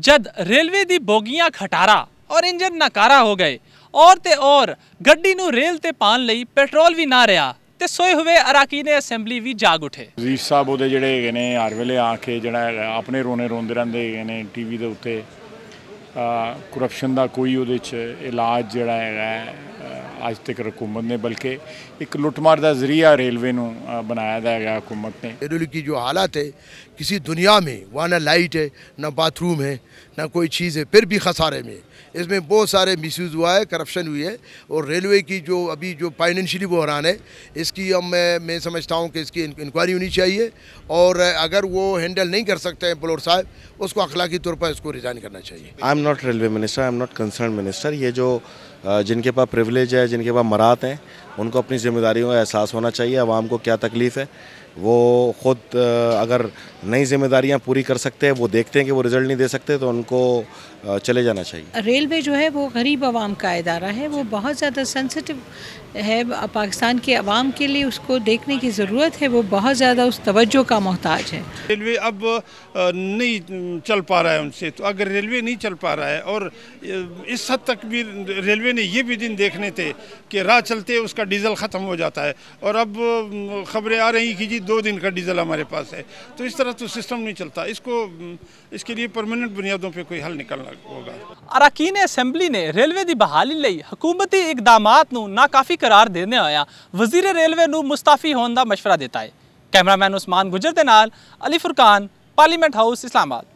ਜਦ ਰੇਲਵੇ ਦੀ ਬੋਗੀਆਂ ਖਟਾਰਾ ਔਰ ਇੰਜਨ ਨਕਾਰਾ ਹੋ ਗਏ ਔਰ ਤੇ ਔਰ ਗੱਡੀ ਨੂੰ ਰੇਲ ਤੇ ਪਾਣ ਲਈ ਪੈਟਰੋਲ ਵੀ ਨਾ ਰਿਹਾ ਤੇ ਸੋਏ ਹੋਏ ਅਰਾਕੀ ਨੇ ਅਸੈਂਬਲੀ ਵੀ ਜਾਗ ਉਠੇ ਰਜੀਸ਼ ਸਾਹਿਬ ਉਹਦੇ ਜਿਹੜੇ ਹੈਗੇ ਨੇ ਹਰ ਵੇਲੇ ਆ ਕੇ ਜਿਹੜਾ ਆਪਣੇ ਰੋਣੇ ਰੋਂਦੇ ਰਹਿੰਦੇ ਹੈਗੇ ਨੇ ਟੀਵੀ ਦੇ ਉੱਤੇ ਕਰਪਸ਼ਨ ਦਾ ਕੋਈ ਉਹਦੇ 'ਚ ਇਲਾਜ ਜਿਹੜਾ ਹੈਗਾ आज तक हुकूमत ने बल्कि एक लुटमार का जरिया रेलवे ਨੂੰ बनाया ਦਾ ਹੈਗਾ ਹਕੂਮਤ रेलवे की जो हालत है किसी दुनिया में वहाँ ना लाइट है ना बाथरूम है ना कोई चीज़ है फिर भी खसारे में इसमें बहुत सारे मिस हुआ है करप्शन हुई है और रेलवे की जो अभी जो फाइनेंशियली बहरान है इसकी अब मैं, मैं समझता हूँ कि इसकी इंक्वायरी होनी चाहिए और अगर वो हैंडल नहीं कर सकते हैं बलोर साहब उसको अखलाक तौर पर इसको रिज़ाइन करना चाहिए I am not railway minister I am not concern minister ये जो जिनके पास प्रिवलेज है जिनके पास मरात हैं उनको अपनी जिम्मेदारियों का एहसास होना चाहिए आवाम को क्या तकलीफ़ है वो ख़ुद अगर नई जिम्मेदारियां पूरी कर सकते हैं वो देखते हैं कि वो रिज़ल्ट नहीं दे सकते तो उनको चले जाना चाहिए रेलवे जो है वो गरीब आवाम का अदारा है वो बहुत ज़्यादा सेंसिटिव है पाकिस्तान के आवाम के लिए उसको देखने की ज़रूरत है वो बहुत ज़्यादा उस तवज्जो का मोहताज है रेलवे अब नहीं चल पा रहा है उनसे तो अगर रेलवे नहीं चल पा रहा है और इस हद तक भी रेलवे ने ये भी दिन देखने थे કે રા ચલતે હુ اس કા ડીઝલ ખતમ હો જાતા હે ઓર અબ ખબરે આ રહી હી કે જી 2 દિન કા ડીઝલ હમારે પાસ હે તો ઇસ તરહ તો સિસ્ટમ નહી ચલતા ઇસકો ઇસકે લિયે પરમેનન્ટ બનીયાદો પર કોઈ હલ નિકલના હોગા અરાકિને એસેમ્બલી ને રેલવે દિ બહાલ હી લાઈ હકુમતી ઇકદામત નૌ નાકાફી કરાર દેને આયા વઝીર રેલવે નુ મુસ્તાફી હોન દા મશવરા દેતા હે કેમેરામેન ઉસ્માન ગુજર દેનલ અલી ફુર્કાન પાર્લામેન્ટ હાઉસ ઇસ્લામાબાદ